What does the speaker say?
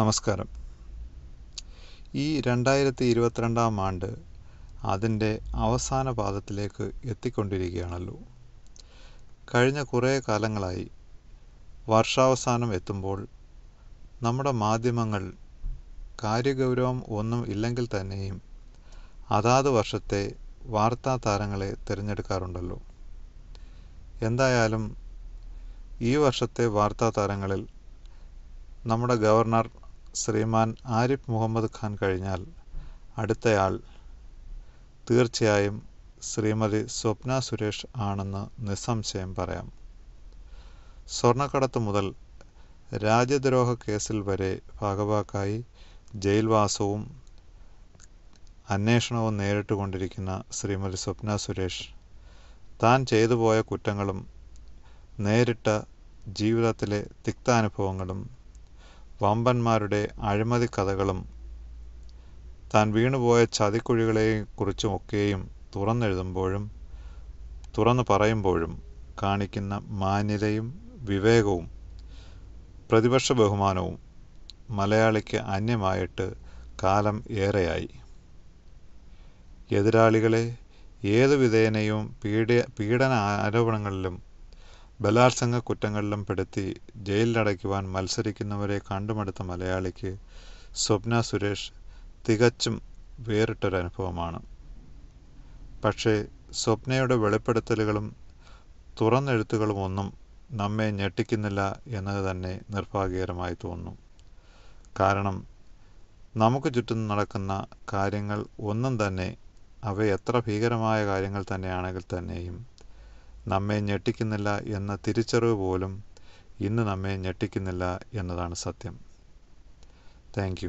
നമസ്കാരം ഈ രണ്ടായിരത്തി ഇരുപത്തിരണ്ടാം ആണ്ട് അതിൻ്റെ അവസാന പാദത്തിലേക്ക് എത്തിക്കൊണ്ടിരിക്കുകയാണല്ലോ കഴിഞ്ഞ കുറേ കാലങ്ങളായി വർഷാവസാനം എത്തുമ്പോൾ നമ്മുടെ മാധ്യമങ്ങൾ കാര്യഗൗരവം ഒന്നും ഇല്ലെങ്കിൽ തന്നെയും അതാത് വർഷത്തെ വാർത്താ താരങ്ങളെ തിരഞ്ഞെടുക്കാറുണ്ടല്ലോ എന്തായാലും ഈ വർഷത്തെ വാർത്താ താരങ്ങളിൽ നമ്മുടെ ഗവർണർ ശ്രീമാൻ ആരിഫ് മുഹമ്മദ് ഖാൻ കഴിഞ്ഞാൽ അടുത്തയാൾ തീർച്ചയായും ശ്രീമതി സ്വപ്ന സുരേഷ് ആണെന്ന് നിസ്സംശയം പറയാം സ്വർണക്കടത്ത് മുതൽ രാജ്യദ്രോഹ കേസിൽ വരെ ഭാഗഭാക്കായി ജയിൽവാസവും അന്വേഷണവും നേരിട്ടുകൊണ്ടിരിക്കുന്ന ശ്രീമതി സ്വപ്ന സുരേഷ് താൻ ചെയ്തു പോയ കുറ്റങ്ങളും നേരിട്ട ജീവിതത്തിലെ തിക്താനുഭവങ്ങളും വമ്പന്മാരുടെ കഥകളും താൻ വീണുപോയ ഒക്കെയും തുറന്നെഴുതുമ്പോഴും തുറന്നു പറയുമ്പോഴും കാണിക്കുന്ന മാന്യതയും വിവേകവും പ്രതിപക്ഷ ബഹുമാനവും മലയാളിക്ക് അന്യമായിട്ട് കാലം ഏറെയായി എതിരാളികളെ ഏതു വിധേനയും പീഡ പീഡന ആരോപണങ്ങളിലും ബലാത്സംഗ കുറ്റങ്ങളിലും പെടുത്തി ജയിലിലടയ്ക്കുവാൻ മത്സരിക്കുന്നവരെ കണ്ടുമടുത്ത മലയാളിക്ക് സ്വപ്ന സുരേഷ് തികച്ചും വേറിട്ടൊരനുഭവമാണ് പക്ഷേ സ്വപ്നയുടെ വെളിപ്പെടുത്തലുകളും തുറന്നെഴുത്തുകളും ഒന്നും നമ്മെ ഞെട്ടിക്കുന്നില്ല എന്നത് തന്നെ നിർഭാഗ്യകരമായി തോന്നുന്നു കാരണം നമുക്ക് ചുറ്റും നടക്കുന്ന കാര്യങ്ങൾ ഒന്നും തന്നെ അവ എത്ര ഭീകരമായ കാര്യങ്ങൾ തന്നെയാണെങ്കിൽ തന്നെയും നമ്മെ ഞെട്ടിക്കുന്നില്ല എന്ന തിരിച്ചറിവ് പോലും ഇന്ന് നമ്മെ ഞെട്ടിക്കുന്നില്ല എന്നതാണ് സത്യം താങ്ക്